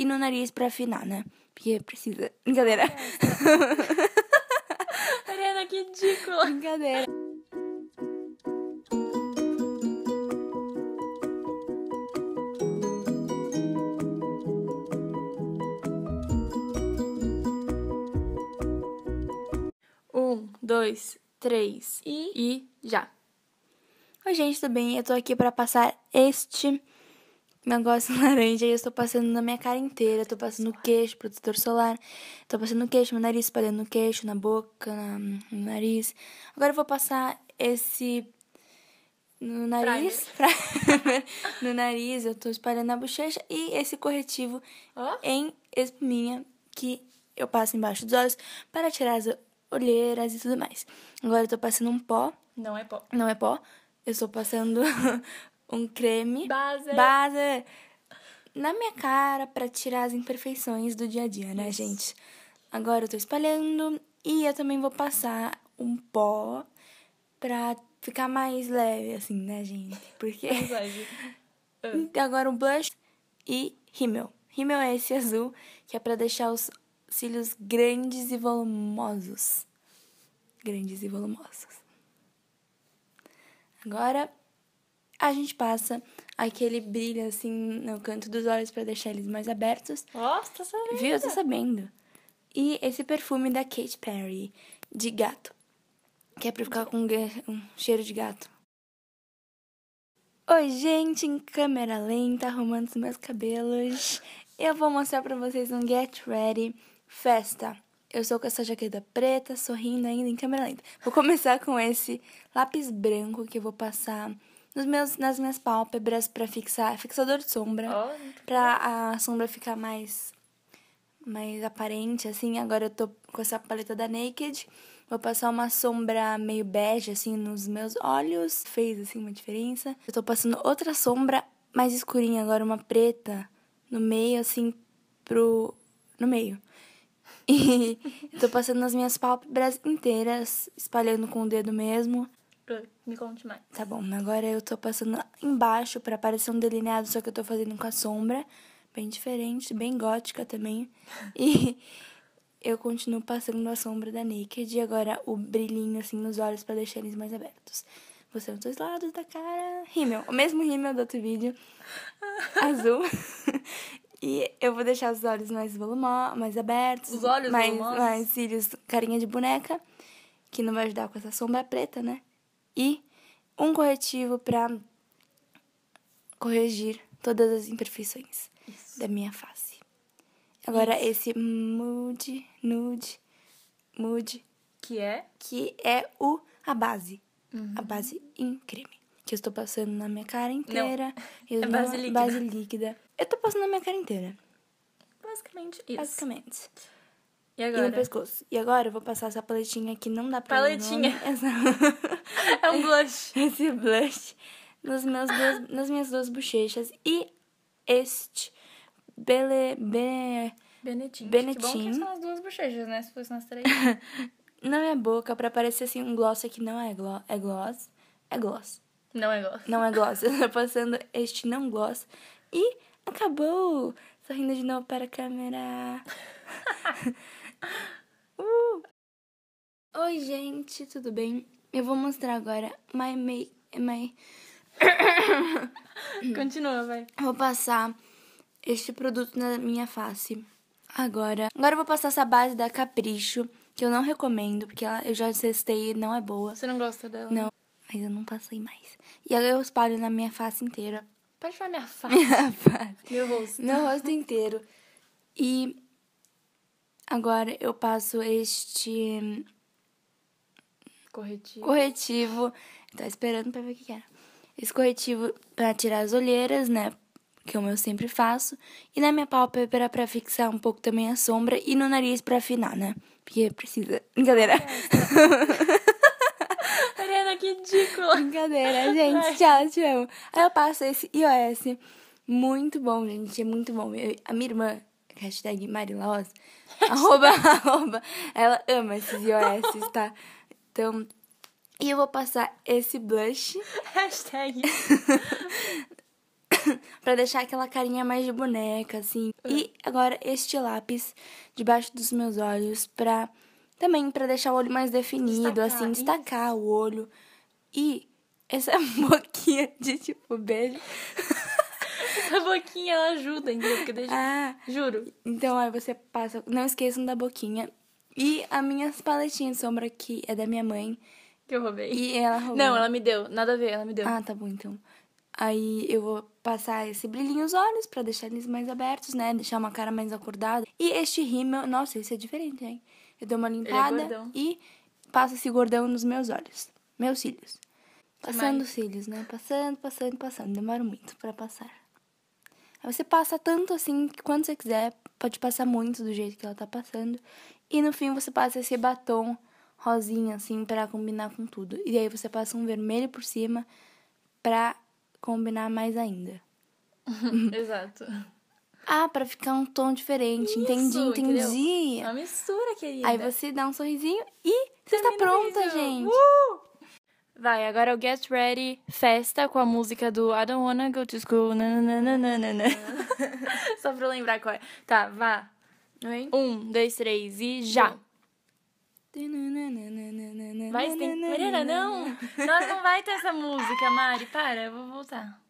e no nariz para afinar, né? Porque precisa. Brincadeira. Arena, que ridícula. Brincadeira. Um, dois, três e, e já. Oi, gente, tudo bem? Eu tô aqui para passar este negócio é laranja e eu estou passando na minha cara inteira. Estou passando no queixo, protetor solar. Estou passando no queixo, meu nariz espalhando no queixo, na boca, na, no nariz. Agora eu vou passar esse no nariz. no nariz, eu estou espalhando na bochecha. E esse corretivo oh? em espuminha que eu passo embaixo dos olhos para tirar as olheiras e tudo mais. Agora eu estou passando um pó. Não é pó. Não é pó. Eu estou passando um creme base. base na minha cara para tirar as imperfeições do dia a dia, né, Isso. gente? Agora eu tô espalhando e eu também vou passar um pó pra ficar mais leve, assim, né, gente? Porque. Então, agora um blush e rímel. Rímel é esse azul que é para deixar os cílios grandes e volumosos. Grandes e volumosos. Agora a gente passa aquele brilho assim no canto dos olhos para deixar eles mais abertos. Nossa, tá sabendo. Viu? Tá sabendo. E esse perfume da Kate Perry, de gato. Que é pra ficar com um cheiro de gato. Oi, gente, em câmera lenta, arrumando os meus cabelos. Eu vou mostrar pra vocês um Get Ready Festa. Eu sou com essa jaqueta preta, sorrindo ainda em câmera lenta. Vou começar com esse lápis branco que eu vou passar nos meus, nas minhas pálpebras para fixar fixador de sombra, oh, para a sombra ficar mais mais aparente assim. Agora eu tô com essa paleta da Naked. Vou passar uma sombra meio bege assim nos meus olhos, fez assim uma diferença. Eu tô passando outra sombra mais escurinha agora, uma preta no meio assim pro no meio. E tô passando nas minhas pálpebras inteiras, espalhando com o dedo mesmo me conte mais. Tá bom, agora eu tô passando embaixo para parecer um delineado, só que eu tô fazendo com a sombra, bem diferente, bem gótica também. e eu continuo passando a sombra da Naked e agora o brilhinho assim nos olhos para deixar eles mais abertos. Você nos é dois lados da cara, rímel, o mesmo rímel do outro vídeo, azul. E eu vou deixar os olhos mais volumosos, mais abertos. Os olhos mais, volumosos? Mais cílios, carinha de boneca. Que não vai ajudar com essa sombra preta, né? e um corretivo para corrigir todas as imperfeições Isso. da minha face. Agora Isso. esse mood, nude, mood, que é que é o a base, uhum. a base em creme que eu estou passando na minha cara inteira. Não. é base líquida. base líquida. Eu estou passando na minha cara inteira. Basicamente isso. Basicamente. E agora? E no pescoço. E agora eu vou passar essa paletinha que não dá pra Paletinha. Essa... é um blush. Esse blush nos meus dois, nas minhas duas bochechas. E este bele, bele, Benetinho. Benetinho. Que bom que são as duas bochechas, né? Se fosse nas três. na minha é boca, pra parecer assim um gloss aqui não é gloss. É gloss. É gloss. Não é gloss. Não é gloss. Eu tô passando este não gloss. E acabou! Sorrindo de novo para a câmera. Uh. Oi, gente, tudo bem? Eu vou mostrar agora my make. My... Continua, vai. Vou passar este produto na minha face agora. Agora eu vou passar essa base da Capricho, que eu não recomendo, porque ela, eu já testei e não é boa. Você não gosta dela? Não, mas eu não passei mais. E agora eu espalho na minha face inteira. Pode falar minha face. minha face. Meu rosto. Meu rosto inteiro. E Agora eu passo este. Corretivo. Corretivo. Tá esperando pra ver o que era. Esse corretivo pra tirar as olheiras, né? Que é o meu sempre faço. E na minha pálpebra pra fixar um pouco também a sombra. E no nariz pra afinar, né? Porque precisa. Brincadeira. Ariana, que ridícula. Brincadeira, gente. Tchau, te amo. Aí eu passo esse iOS. Muito bom, gente. É muito bom. Eu, a minha irmã hashtag Marilaos, arroba, arroba, ela ama esses iOS, tá? Então, e eu vou passar esse blush. Hashtag. pra deixar aquela carinha mais de boneca, assim. E uhum. agora este lápis debaixo dos meus olhos pra... Também pra deixar o olho mais definido, destacar, assim, destacar o olho. E essa boquinha de, tipo, beijo. Essa boquinha ela ajuda, entendeu? Porque deixa. Ah, Juro. Então, aí você passa. Não esqueçam da boquinha. E as minhas paletinhas de sombra, que é da minha mãe. Que eu roubei. E ela roubou. Não, ela me deu. Nada a ver, ela me deu. Ah, tá bom então. Aí eu vou passar esse brilhinho nos olhos para deixar eles mais abertos, né? Deixar uma cara mais acordada. E este rímel, nossa, esse é diferente, hein? Eu dou uma é limpada é e passo esse gordão nos meus olhos, meus cílios. Passando os cílios, né? Passando, passando, passando. Demora muito para passar. Aí você passa tanto assim, que quando você quiser, pode passar muito do jeito que ela tá passando. E no fim você passa esse batom rosinha, assim, para combinar com tudo. E aí você passa um vermelho por cima pra combinar mais ainda. Exato. Ah, pra ficar um tom diferente. Isso, entendi, entendi. Entendeu? Uma mistura, querida. Aí você dá um sorrisinho e você está pronta, gente. Uh! Vai, agora é o Get Ready Festa com a música do I Don't Wanna Go to School. Nananana. Só pra lembrar qual é. Tá, vá. Oi? Um, dois, três e já. Vai, tem... Mariana, não! Nós não vai ter essa música, Mari. Para, eu vou voltar.